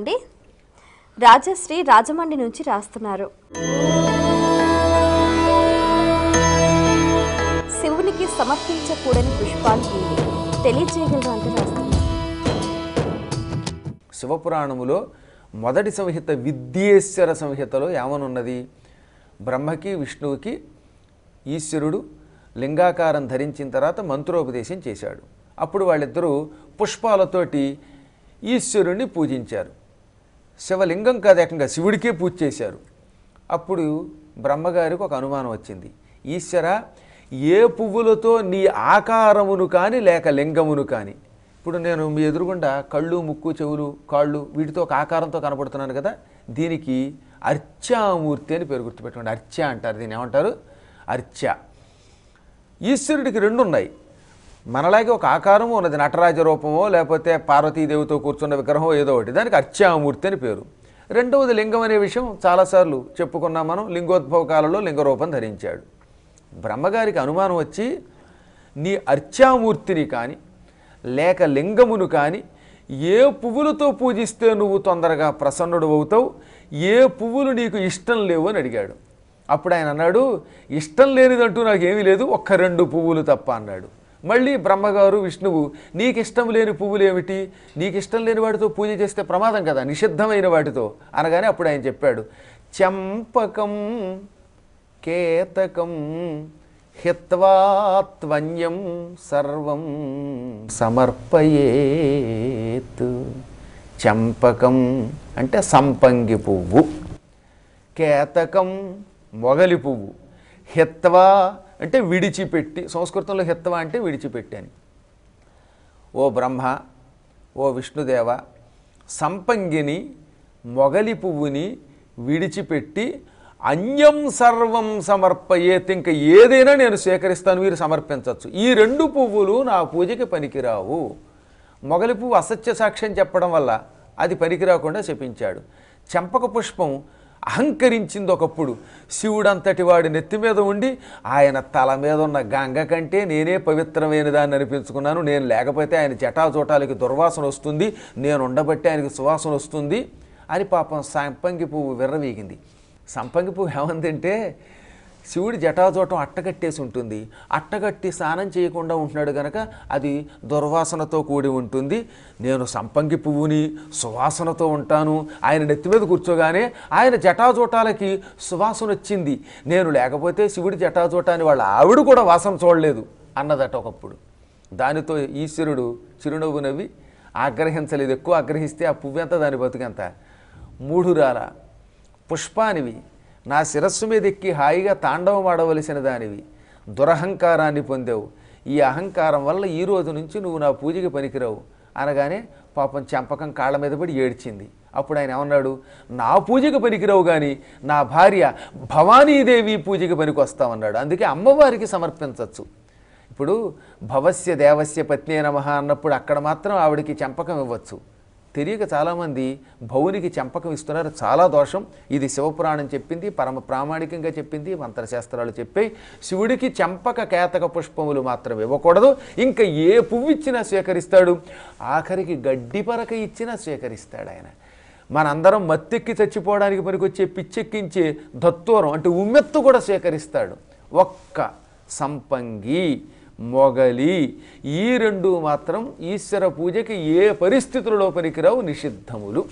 అండి రాజశ్రీ రాజమండ్రి నుంచి రాస్తున్నారు శివునికి సమర్పించకూడని పుష్పాలు ఇవి తెలియజేయగలరు రాస్తున్నారు శివపురాణములో మొదటి సంహిత విద్యేశ్వర సంహితలో ఏమనున్నది బ్రహ్మకి విష్ణువుకి ఈశ్వరుడు లింగాకారం ధరించిన తర్వాత మంత్రోపదేశం చేశాడు అప్పుడు వాళ్ళిద్దరూ పుష్పాలతోటి ఈశ్వరుణ్ణి పూజించారు శివలింగం కాదు ఏకంగా శివుడికే పూజ చేశారు అప్పుడు బ్రహ్మగారికి ఒక అనుమానం వచ్చింది ఈశ్వర ఏ పువ్వులతో నీ ఆకారమును కానీ లేక లింగమును కానీ ఇప్పుడు నేను మీ ఎదురుగుండా కళ్ళు ముక్కు చెవులు కాళ్ళు వీటితో ఒక ఆకారంతో కనపడుతున్నాను కదా దీనికి అర్చామూర్తి అని పేరు గుర్తుపెట్టుకోండి అర్చ అంటారు దీన్ని ఏమంటారు అర్చ ఈశ్వరుడికి రెండు ఉన్నాయి మనలాగే ఒక ఆకారము ఉన్నది నటరాజ రూపమో లేకపోతే పార్వతీదేవితో కూర్చున్న విగ్రహం ఏదో ఒకటి దానికి అర్చామూర్తి అని పేరు రెండవది లింగం అనే విషయం చాలాసార్లు చెప్పుకున్నాం మనం లింగోద్భవ కాలంలో లింగరూపం ధరించాడు బ్రహ్మగారికి అనుమానం వచ్చి నీ అర్చామూర్తిని కానీ లేక లింగమును కానీ ఏ పువ్వులతో పూజిస్తే నువ్వు తొందరగా ప్రసన్నుడు అవుతావు ఏ పువ్వులు నీకు ఇష్టం లేవు అని అడిగాడు అప్పుడు ఆయన అన్నాడు ఇష్టం లేనిదంటూ నాకేమీ లేదు ఒక్క రెండు పువ్వులు తప్ప అన్నాడు మళ్ళీ బ్రహ్మగారు విష్ణువు నీకిష్టం లేని పువ్వులేమిటి నీకిష్టం లేని వాటితో పూజ చేస్తే ప్రమాదం కదా నిషిద్ధమైన వాటితో అనగానే అప్పుడు ఆయన చెప్పాడు చంపకం కేతకం హిత్వాత్వన్యం సర్వం సమర్పయేత్ చంపకం అంటే సంపంగి పువ్వు కేతకం మొగలి పువ్వు హిత్వా అంటే విడిచిపెట్టి సంస్కృతంలో హెత్తవ అంటే విడిచిపెట్టాను ఓ బ్రహ్మ ఓ విష్ణుదేవ సంపంగిని మొగలి పువ్వుని విడిచిపెట్టి అన్యం సర్వం సమర్పయేత్ ఇంకా ఏదైనా నేను సేకరిస్తాను మీరు సమర్పించవచ్చు ఈ రెండు పువ్వులు నా పూజకి పనికిరావు మొగలి పువ్వు అసత్య సాక్ష్యం చెప్పడం వల్ల అది పనికిరాకుండా శపించాడు చెంపక పుష్పం అహంకరించింది ఒకప్పుడు శివుడంతటి వాడి నెత్తి మీద ఉండి ఆయన తల మీద ఉన్న గంగ కంటే నేనే పవిత్రమైన దాన్ని అనిపించుకున్నాను నేను లేకపోతే ఆయన జటాజోటాలకి దుర్వాసన వస్తుంది నేను ఉండబట్టి ఆయనకి సువాసన వస్తుంది అని పాపం సంపంగి పువ్వు విర్రవీగింది సంపంగి పువ్వు ఏమందంటే శివుడి జటాజోటం అట్టగట్టేసి ఉంటుంది అట్టగట్టి స్నానం చేయకుండా ఉంటున్నాడు గనక అది దుర్వాసనతో కూడి ఉంటుంది నేను సంపంగి పువ్వుని సువాసనతో ఉంటాను ఆయన నెత్తి మీద కూర్చోగానే ఆయన జటాజోటాలకి సువాసన వచ్చింది నేను లేకపోతే శివుడి జటాజోటాన్ని వాళ్ళ ఆవిడ కూడా వాసన చూడలేదు అన్నదట ఒకప్పుడు దానితో ఈశ్వరుడు చిరునవ్వు నవ్వి ఆగ్రహించలేదు ఎక్కువ ఆగ్రహిస్తే ఆ పువ్వెంత దాని బతుకెంత మూఢురాల పుష్పానివి నా శిరస్సు మీద ఎక్కి హాయిగా తాండవం ఆడవలసిన దానివి దురహంకారాన్ని పొందావు ఈ అహంకారం వల్ల ఈ రోజు నుంచి నువ్వు నా పూజకి పనికిరావు అనగానే పాపం చంపకం కాళ్ళ మీద పడి ఏడ్చింది అప్పుడు ఆయన ఏమన్నాడు నా పూజకి పనికిరావు కానీ నా భార్య భవానీదేవి పూజకి పనికొస్తామన్నాడు అందుకే అమ్మవారికి సమర్పించవచ్చు ఇప్పుడు భవస్య దేవస్య పత్ని నమ అన్నప్పుడు అక్కడ మాత్రం ఆవిడకి చంపకం ఇవ్వచ్చు తెలియక చాలామంది భౌనికి చెంపకం ఇస్తున్నారు చాలా దోషం ఇది శివపురాణం చెప్పింది పరమ ప్రామాణికంగా చెప్పింది మంత్రశాస్త్రాలు చెప్పి శివుడికి చెంపక కేతక పుష్పములు మాత్రం ఇవ్వకూడదు ఇంకా ఏ పువ్వు ఇచ్చినా స్వీకరిస్తాడు ఆఖరికి గడ్డి పరక ఇచ్చినా స్వీకరిస్తాడు ఆయన మనందరం మత్తెక్కి చచ్చిపోవడానికి పనికొచ్చే పిచ్చెక్కించే దత్తూరం అంటే ఉమ్మెత్తు కూడా స్వీకరిస్తాడు ఒక్క సంపంగి మొగలి ఈ రెండు మాత్రం ఈశ్వర పూజకి ఏ పరిస్థితులలో పనికిరావు నిషిద్ధములు